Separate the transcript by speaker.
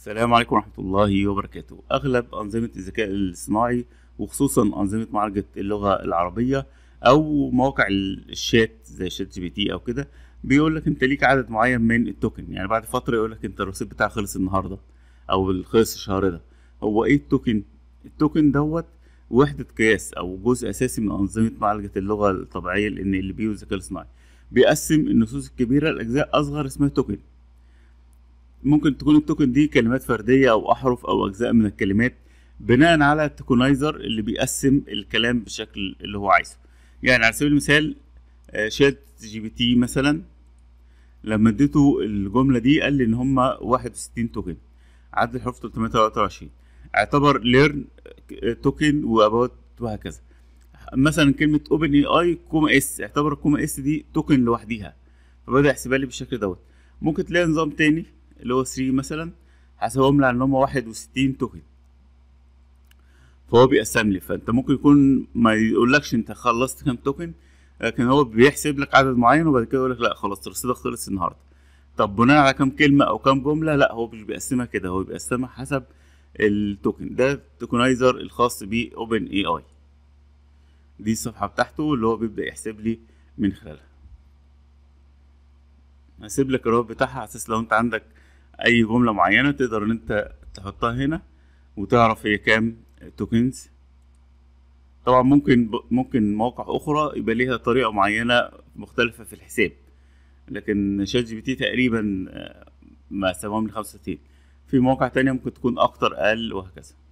Speaker 1: السلام عليكم ورحمة الله وبركاته أغلب أنظمة الذكاء الاصطناعي وخصوصا أنظمة معالجة اللغة العربية أو مواقع الشات زي شات جي بي تي أو كده بيقول لك أنت ليك عدد معين من التوكن يعني بعد فترة يقول لك أنت الرصيد بتاعك خلص النهاردة أو خلص الشهر ده هو إيه التوكن؟ التوكن دوت وحدة قياس أو جزء أساسي من أنظمة معالجة اللغة الطبيعية لأن اللي بيه الذكاء الاصطناعي بيقسم النصوص الكبيرة لأجزاء أصغر اسمها توكن ممكن تكون التوكن دي كلمات فردية أو أحرف أو أجزاء من الكلمات بناء على التوكنايزر اللي بيقسم الكلام بالشكل اللي هو عايزه يعني على سبيل المثال آه، شات جي بي تي مثلا لما اديته الجملة دي قال لي إن هما 61 توكن عدد الحروف 323 اعتبر ليرن توكن وأبوت وهكذا مثلا كلمة اوبن اي اي كوما اس اعتبر كوما اس دي توكن لوحديها فبدأ يحسبها لي بالشكل دوت ممكن تلاقي نظام تاني اللي هو 3 مثلا حسبهم لي على ان هم 61 توكن فهو بيقسم لي فانت ممكن يكون ما يقولكش انت خلصت كام توكن لكن هو بيحسب لك عدد معين وبعد كده يقول لك لا خلاص رصيدك خلص النهارده طب بناء على كام كلمه او كام جمله لا هو مش بيقسمها كده هو بيقسمها حسب التوكن ده التوكنايزر الخاص باوبن اي اي دي الصفحه بتاعته اللي هو بيبدا يحسب لي من خلالها هسيب لك الرابط بتاعها على اساس لو انت عندك اي جمله معينه تقدر ان انت تحطها هنا وتعرف هي كام توكنز طبعا ممكن ممكن مواقع اخرى يبقى ليها طريقه معينه مختلفه في الحساب لكن شات جي بي تي تقريبا مقسمهم ل 65 في مواقع تانية ممكن تكون اكتر اقل وهكذا